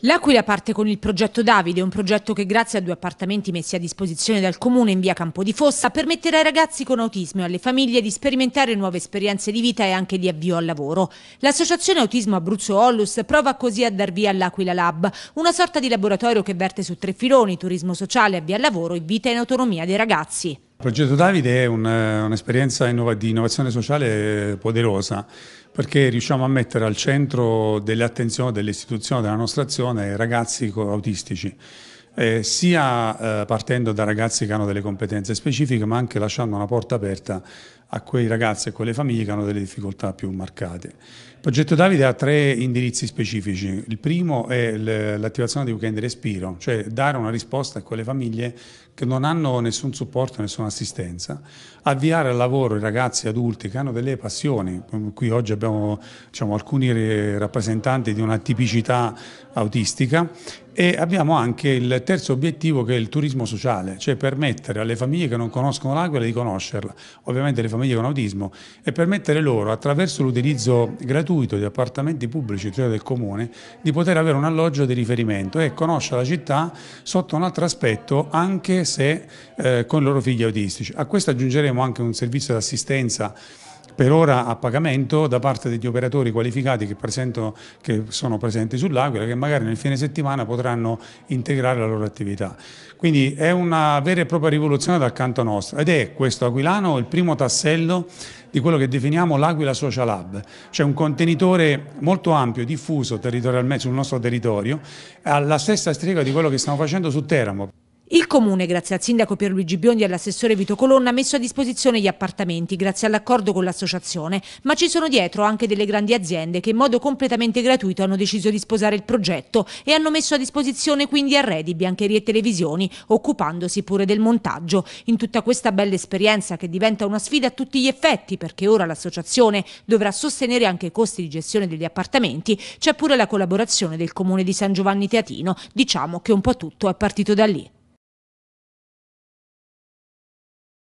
L'Aquila parte con il progetto Davide, un progetto che grazie a due appartamenti messi a disposizione dal comune in via Campo di Fossa permetterà ai ragazzi con autismo e alle famiglie di sperimentare nuove esperienze di vita e anche di avvio al lavoro. L'associazione Autismo Abruzzo Ollus prova così a dar via all'Aquila Lab, una sorta di laboratorio che verte su tre filoni, turismo sociale, avvio al lavoro e vita in autonomia dei ragazzi progetto Davide è eh, un'esperienza di innovazione sociale poderosa perché riusciamo a mettere al centro dell'attenzione dell'istituzione della nostra azione ragazzi autistici eh, sia eh, partendo da ragazzi che hanno delle competenze specifiche, ma anche lasciando una porta aperta a quei ragazzi e quelle famiglie che hanno delle difficoltà più marcate. Il progetto Davide ha tre indirizzi specifici. Il primo è l'attivazione di Weekend Respiro, cioè dare una risposta a quelle famiglie che non hanno nessun supporto, nessuna assistenza, avviare al lavoro i ragazzi adulti che hanno delle passioni. Mm, qui oggi abbiamo diciamo, alcuni eh, rappresentanti di una tipicità autistica e abbiamo anche il terzo obiettivo che è il turismo sociale, cioè permettere alle famiglie che non conoscono l'Aquila di conoscerla, ovviamente le famiglie con autismo, e permettere loro attraverso l'utilizzo gratuito di appartamenti pubblici, cioè del comune, di poter avere un alloggio di riferimento e conoscere la città sotto un altro aspetto anche se eh, con i loro figli autistici. A questo aggiungeremo anche un servizio di assistenza per ora a pagamento da parte degli operatori qualificati che, presento, che sono presenti sull'Aquila che magari nel fine settimana potranno integrare la loro attività. Quindi è una vera e propria rivoluzione dal canto nostro ed è questo aquilano il primo tassello di quello che definiamo l'Aquila Social Hub, cioè un contenitore molto ampio, diffuso territorialmente sul nostro territorio, alla stessa strega di quello che stiamo facendo su Teramo. Il Comune, grazie al sindaco Pierluigi Biondi e all'assessore Vito Colonna, ha messo a disposizione gli appartamenti grazie all'accordo con l'associazione, ma ci sono dietro anche delle grandi aziende che in modo completamente gratuito hanno deciso di sposare il progetto e hanno messo a disposizione quindi arredi, biancherie e televisioni, occupandosi pure del montaggio. In tutta questa bella esperienza che diventa una sfida a tutti gli effetti perché ora l'associazione dovrà sostenere anche i costi di gestione degli appartamenti, c'è pure la collaborazione del Comune di San Giovanni Teatino, diciamo che un po' tutto è partito da lì.